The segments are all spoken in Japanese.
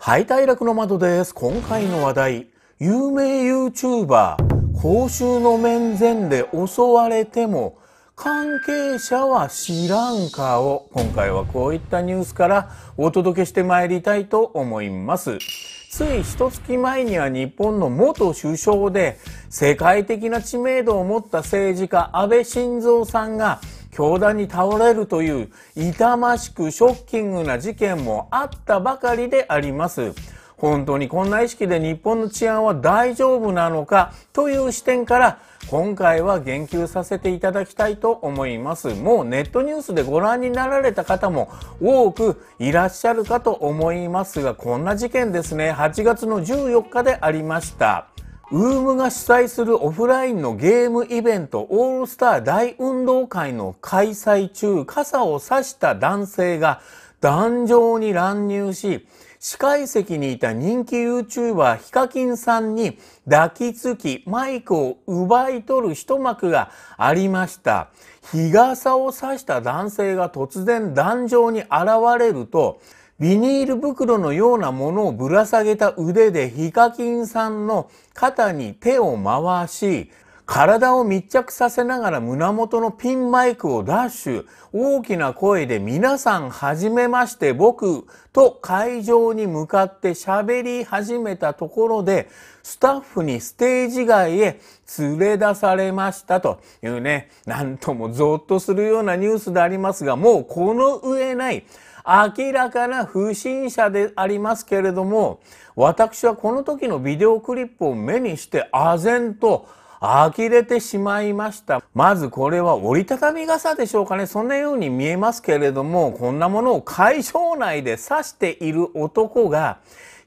はい、大楽の窓です。今回の話題、有名 YouTuber、公衆の面前で襲われても、関係者は知らんかを、今回はこういったニュースからお届けして参りたいと思います。つい一月前には日本の元首相で、世界的な知名度を持った政治家安倍晋三さんが、教団に倒れるという痛ましくショッキングな事件もあったばかりであります。本当にこんな意識で日本の治安は大丈夫なのかという視点から今回は言及させていただきたいと思います。もうネットニュースでご覧になられた方も多くいらっしゃるかと思いますがこんな事件ですね8月の14日でありました。ウームが主催するオフラインのゲームイベントオールスター大運動会の開催中、傘を差した男性が壇上に乱入し、司会席にいた人気 YouTuber ヒカキンさんに抱きつきマイクを奪い取る一幕がありました。日傘を差した男性が突然壇上に現れると、ビニール袋のようなものをぶら下げた腕でヒカキンさんの肩に手を回し、体を密着させながら胸元のピンマイクをダッシュ、大きな声で皆さんはじめまして僕と会場に向かって喋り始めたところで、スタッフにステージ外へ連れ出されましたというね、なんともゾッとするようなニュースでありますが、もうこの上ない、明らかな不審者でありますけれども、私はこの時のビデオクリップを目にして唖然と呆れてしまいました。まずこれは折りたたみ傘でしょうかね。そんなように見えますけれども、こんなものを会場内で刺している男が、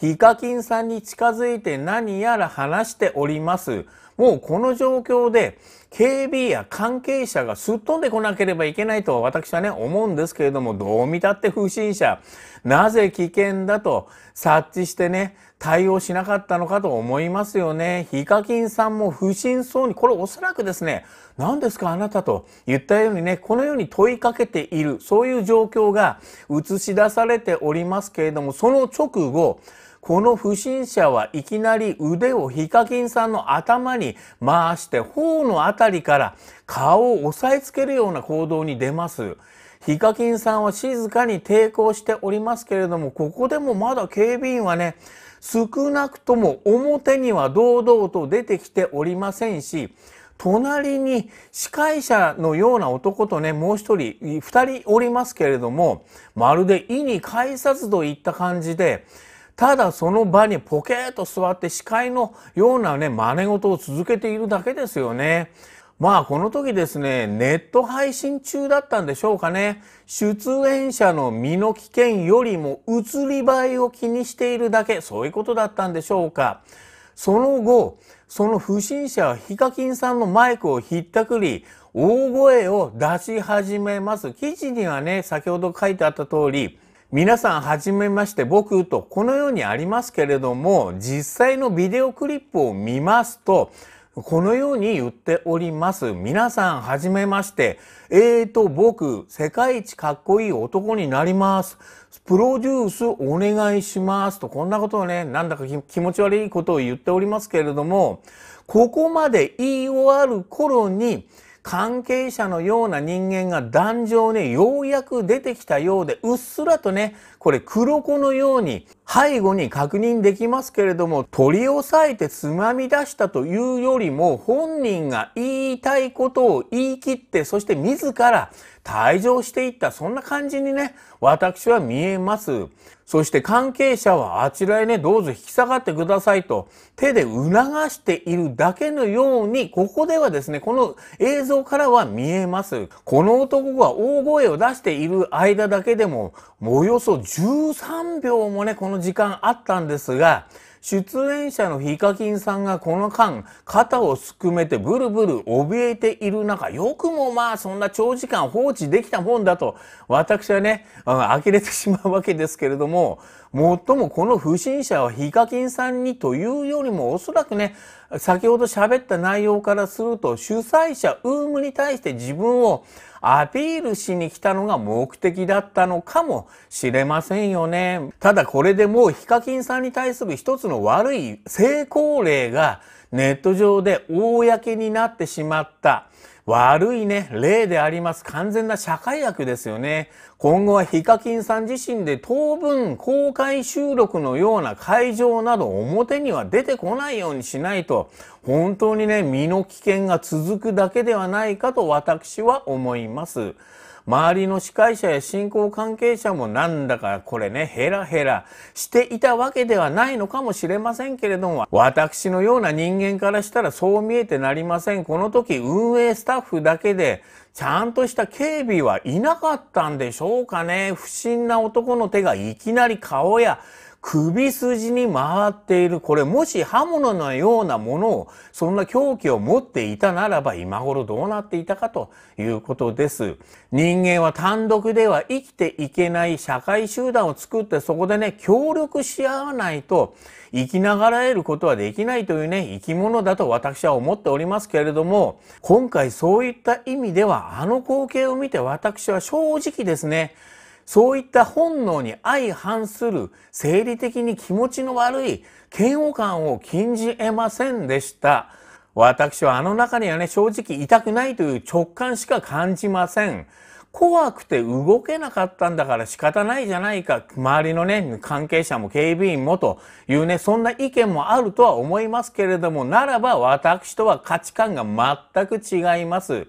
ヒカキンさんに近づいて何やら話しております。もうこの状況で警備や関係者がすっ飛んでこなければいけないと私はね思うんですけれどもどう見たって不審者なぜ危険だと察知してね対応しなかったのかと思いますよね。ヒカキンさんも不審そうにこれおそらくですね何ですかあなたと言ったようにねこのように問いかけているそういう状況が映し出されておりますけれどもその直後この不審者はいきなり腕をヒカキンさんの頭に回して頬のあたりから顔を押さえつけるような行動に出ます。ヒカキンさんは静かに抵抗しておりますけれども、ここでもまだ警備員はね、少なくとも表には堂々と出てきておりませんし、隣に司会者のような男とね、もう一人、二人おりますけれども、まるで意に介さずといった感じで、ただその場にポケーと座って司会のようなね、真似事を続けているだけですよね。まあこの時ですね、ネット配信中だったんでしょうかね。出演者の身の危険よりも移り映えを気にしているだけ、そういうことだったんでしょうか。その後、その不審者はヒカキンさんのマイクをひったくり、大声を出し始めます。記事にはね、先ほど書いてあった通り、皆さん、はじめまして、僕と、このようにありますけれども、実際のビデオクリップを見ますと、このように言っております。皆さん、はじめまして。えーと、僕、世界一かっこいい男になります。プロデュースお願いします。と、こんなことをね、なんだか気持ち悪いことを言っておりますけれども、ここまで言い終わる頃に、関係者のような人間が壇上ね、ようやく出てきたようで、うっすらとね、これ黒子のように背後に確認できますけれども、取り押さえてつまみ出したというよりも、本人が言いたいことを言い切って、そして自ら退場していった、そんな感じにね、私は見えます。そして関係者はあちらへね、どうぞ引き下がってくださいと、手で促しているだけのように、ここではですね、この映像からは見えます。この男が大声を出している間だけでも、もうおよそ13秒もね、この時間あったんですが、出演者のヒカキンさんがこの間、肩をすくめてブルブル怯えている中、よくもまあそんな長時間放置できたもんだと、私はね、呆れてしまうわけですけれども、もっともこの不審者はヒカキンさんにというよりもおそらくね、先ほど喋った内容からすると、主催者ウームに対して自分をアピールしに来たのが目的だったのかもしれませんよね。ただこれでもうヒカキンさんに対する一つの悪い成功例がネット上で公になってしまった。悪いね、例であります。完全な社会悪ですよね。今後はヒカキンさん自身で当分公開収録のような会場など表には出てこないようにしないと、本当にね、身の危険が続くだけではないかと私は思います。周りの司会者や信仰関係者もなんだかこれね、ヘラヘラしていたわけではないのかもしれませんけれども、私のような人間からしたらそう見えてなりません。この時運営スタッフだけでちゃんとした警備はいなかったんでしょうかね。不審な男の手がいきなり顔や首筋に回っている、これもし刃物のようなものを、そんな凶器を持っていたならば今頃どうなっていたかということです。人間は単独では生きていけない社会集団を作ってそこでね、協力し合わないと生きながらえることはできないというね、生き物だと私は思っておりますけれども、今回そういった意味ではあの光景を見て私は正直ですね、そういった本能に相反する生理的に気持ちの悪い嫌悪感を禁じ得ませんでした。私はあの中にはね、正直痛くないという直感しか感じません。怖くて動けなかったんだから仕方ないじゃないか。周りのね、関係者も警備員もというね、そんな意見もあるとは思いますけれども、ならば私とは価値観が全く違います。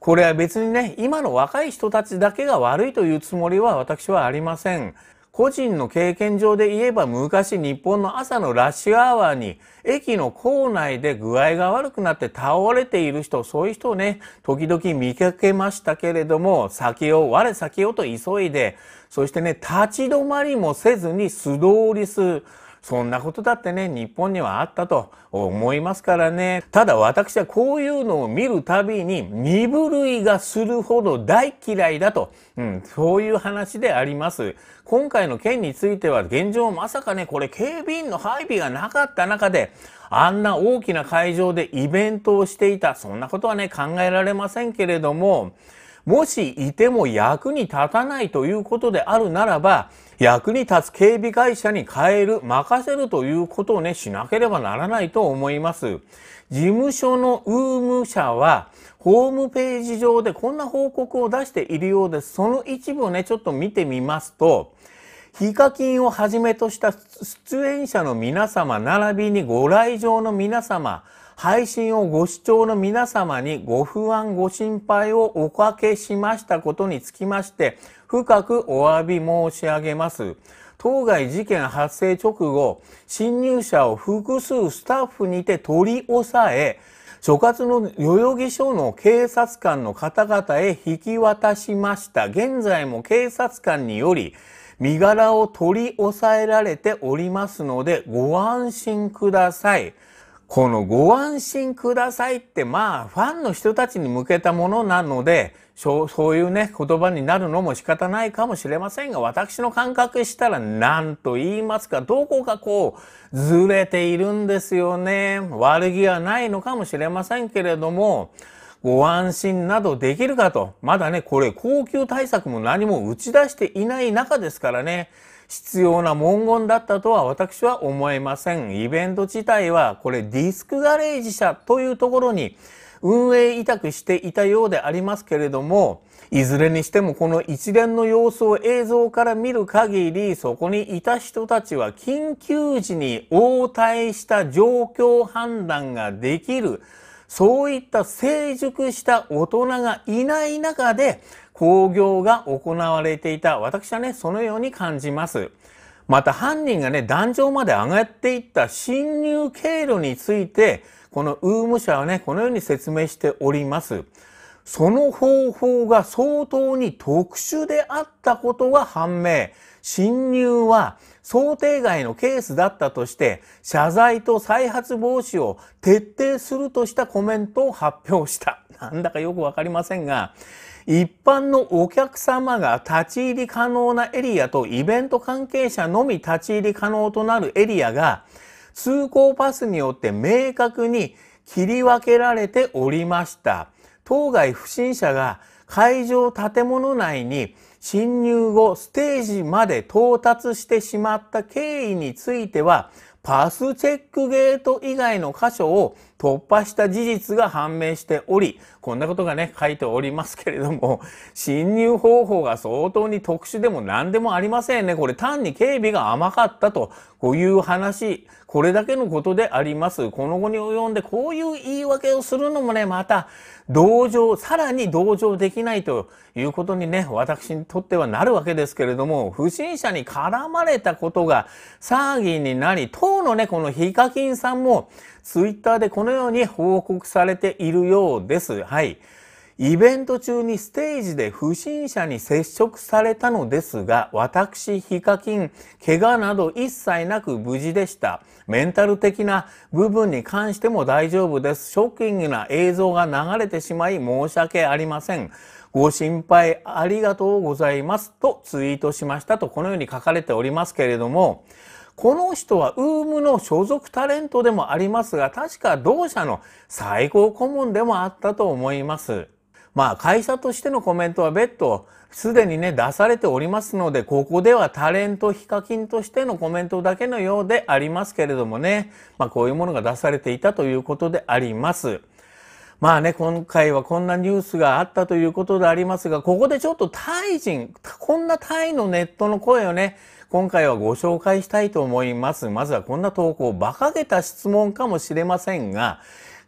これは別にね、今の若い人たちだけが悪いというつもりは私はありません。個人の経験上で言えば昔日本の朝のラッシュアワーに駅の構内で具合が悪くなって倒れている人、そういう人をね、時々見かけましたけれども、先を、我先をと急いで、そしてね、立ち止まりもせずに素通りする。そんなことだってね、日本にはあったと思いますからね。ただ私はこういうのを見るたびに、身震いがするほど大嫌いだと、うん、そういう話であります。今回の件については、現状まさかね、これ警備員の配備がなかった中で、あんな大きな会場でイベントをしていた、そんなことはね、考えられませんけれども、もしいても役に立たないということであるならば、役に立つ警備会社に変える、任せるということをね、しなければならないと思います。事務所のウーム社は、ホームページ上でこんな報告を出しているようです。その一部をね、ちょっと見てみますと、ヒカキンをはじめとした出演者の皆様、並びにご来場の皆様、配信をご視聴の皆様にご不安ご心配をおかけしましたことにつきまして、深くお詫び申し上げます。当該事件発生直後、侵入者を複数スタッフにて取り押さえ、所轄の代々木署の警察官の方々へ引き渡しました。現在も警察官により、身柄を取り押さえられておりますので、ご安心ください。このご安心くださいってまあファンの人たちに向けたものなのでそうそういうね言葉になるのも仕方ないかもしれませんが私の感覚したら何と言いますかどこかこうずれているんですよね悪気はないのかもしれませんけれどもご安心などできるかとまだねこれ高級対策も何も打ち出していない中ですからね必要な文言だったとは私は思えません。イベント自体はこれディスクガレージ社というところに運営委託していたようでありますけれども、いずれにしてもこの一連の様子を映像から見る限り、そこにいた人たちは緊急時に応対した状況判断ができる、そういった成熟した大人がいない中で、工業が行われていた。私はね、そのように感じます。また犯人がね、壇上まで上がっていった侵入経路について、このウーム社はね、このように説明しております。その方法が相当に特殊であったことが判明。侵入は想定外のケースだったとして、謝罪と再発防止を徹底するとしたコメントを発表した。なんだかよくわかりませんが、一般のお客様が立ち入り可能なエリアとイベント関係者のみ立ち入り可能となるエリアが通行パスによって明確に切り分けられておりました。当該不審者が会場建物内に侵入後ステージまで到達してしまった経緯についてはパスチェックゲート以外の箇所を突破した事実が判明しており、こんなことがね、書いておりますけれども、侵入方法が相当に特殊でも何でもありませんね。これ単に警備が甘かったと、こういう話、これだけのことであります。この後に及んでこういう言い訳をするのもね、また、同情、さらに同情できないということにね、私にとってはなるわけですけれども、不審者に絡まれたことが騒ぎになり、当のね、このヒカキンさんも、ツイッターでこのように報告されているようです。はい。イベント中にステージで不審者に接触されたのですが、私、ヒカキン、怪我など一切なく無事でした。メンタル的な部分に関しても大丈夫です。ショッキングな映像が流れてしまい申し訳ありません。ご心配ありがとうございますとツイートしましたとこのように書かれておりますけれども、この人はウームの所属タレントでもありますが、確か同社の最高顧問でもあったと思います。まあ会社としてのコメントは別途すでにね出されておりますので、ここではタレントヒカキンとしてのコメントだけのようでありますけれどもね、まあこういうものが出されていたということであります。まあね、今回はこんなニュースがあったということでありますが、ここでちょっとタイ人、こんなタイのネットの声をね、今回はご紹介したいと思います。まずはこんな投稿、馬鹿げた質問かもしれませんが、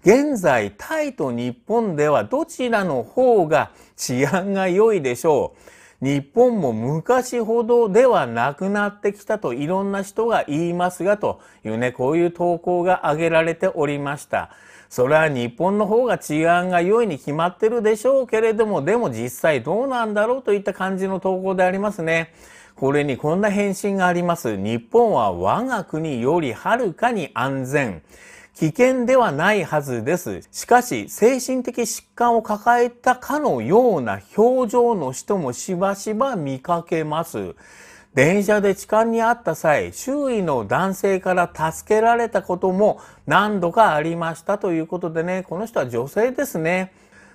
現在、タイと日本ではどちらの方が治安が良いでしょう日本も昔ほどではなくなってきたといろんな人が言いますがというね、こういう投稿が挙げられておりました。それは日本の方が治安が良いに決まってるでしょうけれども、でも実際どうなんだろうといった感じの投稿でありますね。これにこんな返信があります。日本は我が国よりはるかに安全。危険ではないはずです。しかし、精神的疾患を抱えたかのような表情の人もしばしば見かけます。電車で痴漢にあった際、周囲の男性から助けられたことも何度かありましたということでね、この人は女性ですね。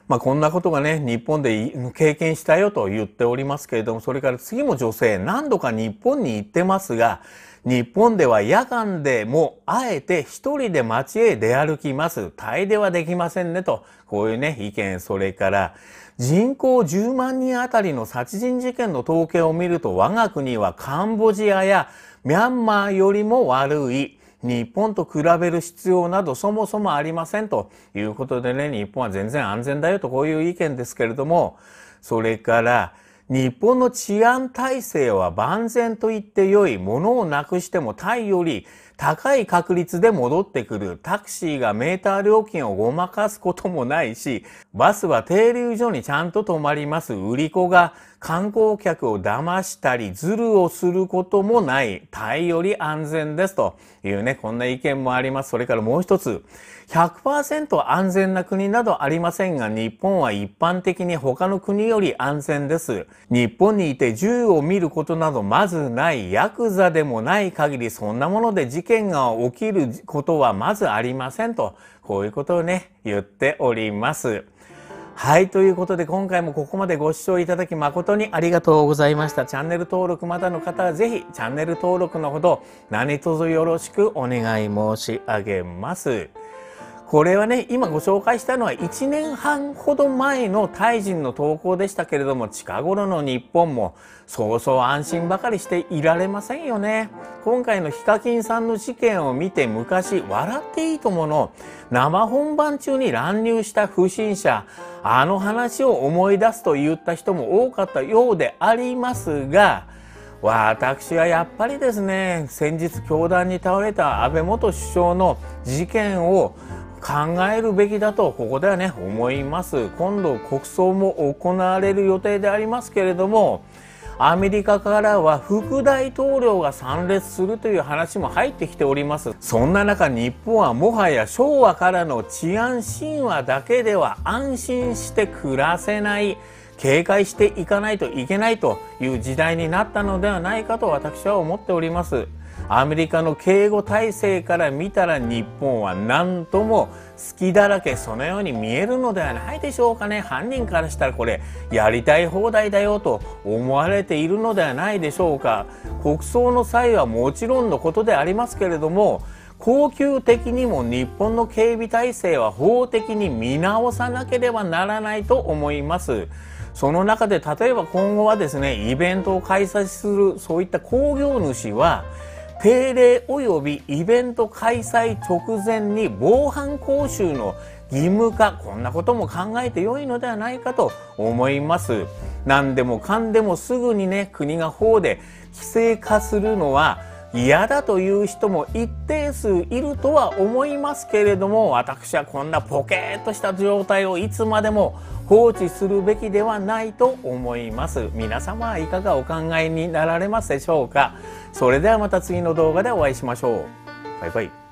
まあ、こんなことがね、日本で経験したよと言っておりますけれども、それから次も女性、何度か日本に行ってますが、日本では夜間でもあえて一人で街へ出歩きます。タイではできませんねと、こういうね、意見、それから、人口10万人あたりの殺人事件の統計を見ると我が国はカンボジアやミャンマーよりも悪い。日本と比べる必要などそもそもありませんということでね、日本は全然安全だよとこういう意見ですけれども、それから日本の治安体制は万全と言って良い。ものをなくしてもタイより高い確率で戻ってくる。タクシーがメーター料金をごまかすこともないし、バスは停留所にちゃんと止まります。売り子が観光客を騙したり、ズルをすることもない。タイより安全です。というね、こんな意見もあります。それからもう一つ。100%安全な国などありませんが、日本は一般的に他の国より安全です。日本にいて銃を見ることなどまずない。ヤクザでもない限り、そんなもので事件件が起きることはまずありませんと、こういうことをね、言っております。はい、ということで今回もここまでご視聴いただき誠にありがとうございました。チャンネル登録まだの方はぜひチャンネル登録のほど何卒よろしくお願い申し上げます。これはね、今ご紹介したのは1年半ほど前のタイ人の投稿でしたけれども、近頃の日本もそうそう安心ばかりしていられませんよね。今回のヒカキンさんの事件を見て昔、笑っていいともの、生本番中に乱入した不審者、あの話を思い出すと言った人も多かったようでありますが、私はやっぱりですね先日教団に倒れた安倍元首相の事件を考えるべきだとここではね思います今度国葬も行われる予定でありますけれどもアメリカからは副大統領が参列するという話も入ってきておりますそんな中日本はもはや昭和からの治安神話だけでは安心して暮らせない警戒していかないといけないという時代になったのではないかと私は思っておりますアメリカの警護体制から見たら日本は何とも隙だらけそのように見えるのではないでしょうかね犯人からしたらこれやりたい放題だよと思われているのではないでしょうか国葬の際はもちろんのことでありますけれども恒久的にも日本の警備体制は法的に見直さなければならないと思います。その中で例えば今後はですね、イベントを開催するそういった工業主は定例及びイベント開催直前に防犯講習の義務化、こんなことも考えて良いのではないかと思います。何でもかんでもすぐにね、国が法で規制化するのは嫌だという人も一定数いるとは思いますけれども、私はこんなポケーっとした状態をいつまでも放置するべきではないと思います皆様はいかがお考えになられますでしょうかそれではまた次の動画でお会いしましょうバイバイ